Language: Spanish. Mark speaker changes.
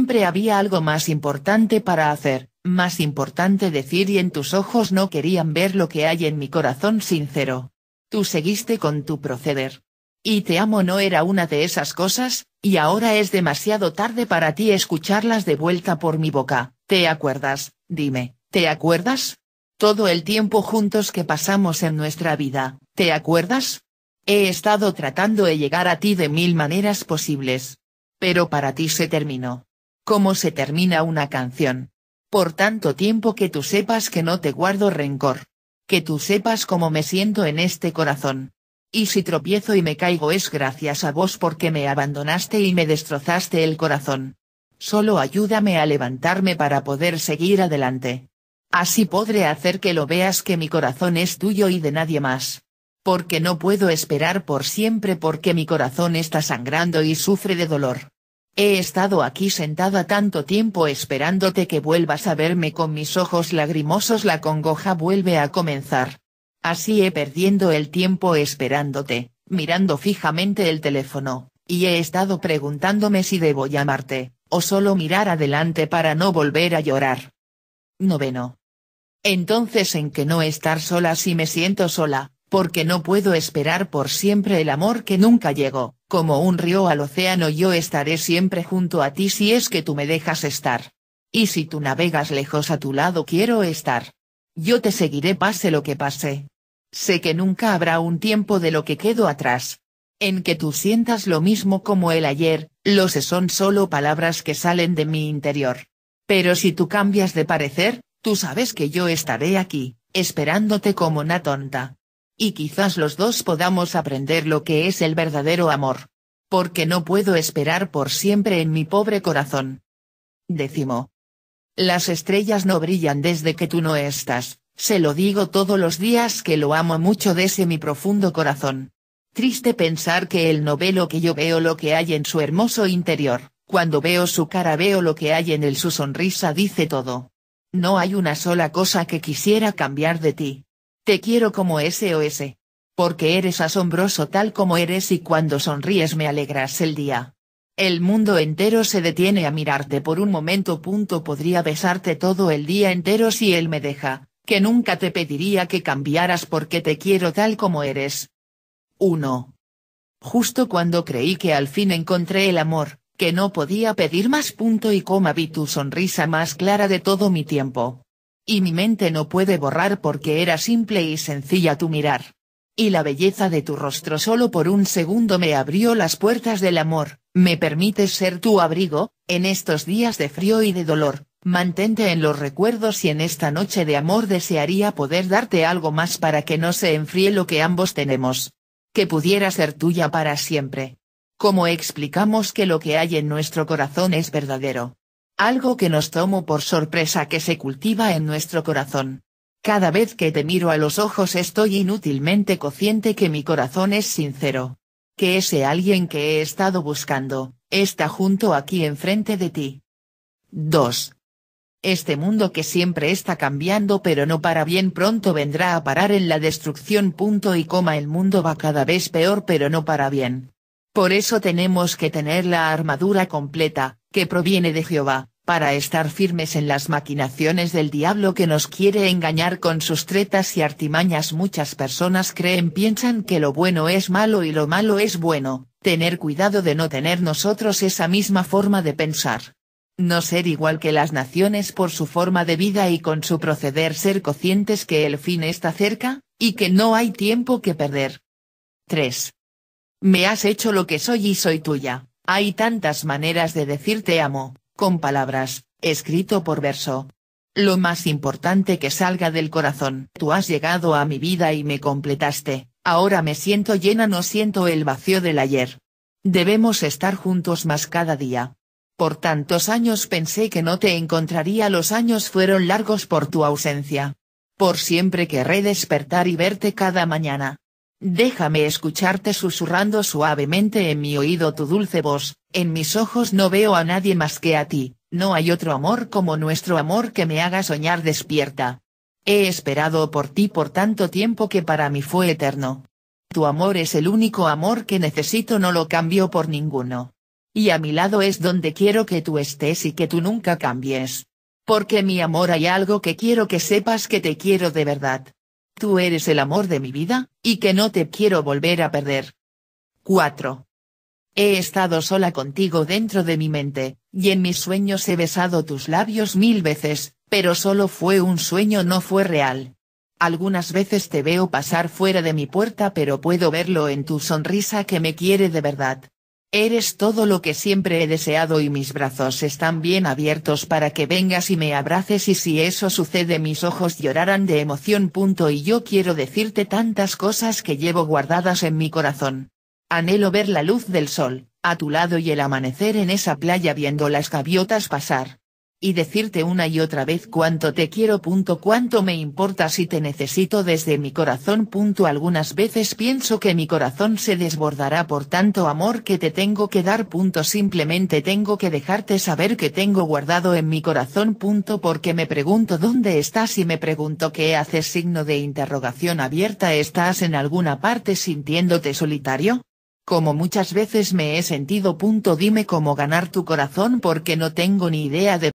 Speaker 1: Siempre había algo más importante para hacer, más importante decir y en tus ojos no querían ver lo que hay en mi corazón sincero. Tú seguiste con tu proceder. Y te amo no era una de esas cosas, y ahora es demasiado tarde para ti escucharlas de vuelta por mi boca, ¿te acuerdas? Dime, ¿te acuerdas? Todo el tiempo juntos que pasamos en nuestra vida, ¿te acuerdas? He estado tratando de llegar a ti de mil maneras posibles. Pero para ti se terminó cómo se termina una canción. Por tanto tiempo que tú sepas que no te guardo rencor. Que tú sepas cómo me siento en este corazón. Y si tropiezo y me caigo es gracias a vos porque me abandonaste y me destrozaste el corazón. Solo ayúdame a levantarme para poder seguir adelante. Así podré hacer que lo veas que mi corazón es tuyo y de nadie más. Porque no puedo esperar por siempre porque mi corazón está sangrando y sufre de dolor. He estado aquí sentada tanto tiempo esperándote que vuelvas a verme con mis ojos lagrimosos. La congoja vuelve a comenzar. Así he perdiendo el tiempo esperándote, mirando fijamente el teléfono, y he estado preguntándome si debo llamarte, o solo mirar adelante para no volver a llorar. Noveno. Entonces en que no estar sola si me siento sola, porque no puedo esperar por siempre el amor que nunca llegó, como un río al océano yo estaré siempre junto a ti si es que tú me dejas estar. Y si tú navegas lejos a tu lado quiero estar. Yo te seguiré pase lo que pase. Sé que nunca habrá un tiempo de lo que quedo atrás. En que tú sientas lo mismo como el ayer, lo sé son solo palabras que salen de mi interior. Pero si tú cambias de parecer, tú sabes que yo estaré aquí, esperándote como una tonta y quizás los dos podamos aprender lo que es el verdadero amor. Porque no puedo esperar por siempre en mi pobre corazón. Décimo. Las estrellas no brillan desde que tú no estás, se lo digo todos los días que lo amo mucho desde mi profundo corazón. Triste pensar que el no ve lo que yo veo lo que hay en su hermoso interior, cuando veo su cara veo lo que hay en él su sonrisa dice todo. No hay una sola cosa que quisiera cambiar de ti. Te quiero como ese. Porque eres asombroso tal como eres y cuando sonríes me alegras el día. El mundo entero se detiene a mirarte por un momento. Punto podría besarte todo el día entero si él me deja, que nunca te pediría que cambiaras porque te quiero tal como eres. 1. Justo cuando creí que al fin encontré el amor, que no podía pedir más punto y coma vi tu sonrisa más clara de todo mi tiempo, y mi mente no puede borrar porque era simple y sencilla tu mirar. Y la belleza de tu rostro solo por un segundo me abrió las puertas del amor, me permites ser tu abrigo, en estos días de frío y de dolor, mantente en los recuerdos y en esta noche de amor desearía poder darte algo más para que no se enfríe lo que ambos tenemos. Que pudiera ser tuya para siempre. Como explicamos que lo que hay en nuestro corazón es verdadero, algo que nos tomo por sorpresa que se cultiva en nuestro corazón. Cada vez que te miro a los ojos estoy inútilmente consciente que mi corazón es sincero. Que ese alguien que he estado buscando, está junto aquí enfrente de ti. 2. Este mundo que siempre está cambiando pero no para bien pronto vendrá a parar en la destrucción. Punto y coma el mundo va cada vez peor pero no para bien, por eso tenemos que tener la armadura completa, que proviene de Jehová, para estar firmes en las maquinaciones del diablo que nos quiere engañar con sus tretas y artimañas. Muchas personas creen, piensan que lo bueno es malo y lo malo es bueno, tener cuidado de no tener nosotros esa misma forma de pensar. No ser igual que las naciones por su forma de vida y con su proceder ser conscientes que el fin está cerca, y que no hay tiempo que perder. 3. Me has hecho lo que soy y soy tuya. Hay tantas maneras de decirte amo, con palabras, escrito por verso. Lo más importante que salga del corazón. Tú has llegado a mi vida y me completaste, ahora me siento llena no siento el vacío del ayer. Debemos estar juntos más cada día. Por tantos años pensé que no te encontraría los años fueron largos por tu ausencia. Por siempre querré despertar y verte cada mañana. Déjame escucharte susurrando suavemente en mi oído tu dulce voz, en mis ojos no veo a nadie más que a ti, no hay otro amor como nuestro amor que me haga soñar despierta. He esperado por ti por tanto tiempo que para mí fue eterno. Tu amor es el único amor que necesito, no lo cambio por ninguno. Y a mi lado es donde quiero que tú estés y que tú nunca cambies. Porque mi amor hay algo que quiero que sepas que te quiero de verdad. Tú eres el amor de mi vida, y que no te quiero volver a perder. 4. He estado sola contigo dentro de mi mente, y en mis sueños he besado tus labios mil veces, pero solo fue un sueño no fue real. Algunas veces te veo pasar fuera de mi puerta pero puedo verlo en tu sonrisa que me quiere de verdad. Eres todo lo que siempre he deseado y mis brazos están bien abiertos para que vengas y me abraces y si eso sucede mis ojos llorarán de emoción. Punto y yo quiero decirte tantas cosas que llevo guardadas en mi corazón. Anhelo ver la luz del sol, a tu lado y el amanecer en esa playa viendo las gaviotas pasar, y decirte una y otra vez cuánto te quiero. Punto, cuánto me importa si te necesito desde mi corazón. Punto, algunas veces pienso que mi corazón se desbordará por tanto amor que te tengo que dar. Punto, simplemente tengo que dejarte saber que tengo guardado en mi corazón. Punto, porque me pregunto dónde estás y me pregunto qué haces. Signo de interrogación abierta. ¿Estás en alguna parte sintiéndote solitario? como muchas veces me he sentido. Punto dime cómo ganar tu corazón porque no tengo ni idea de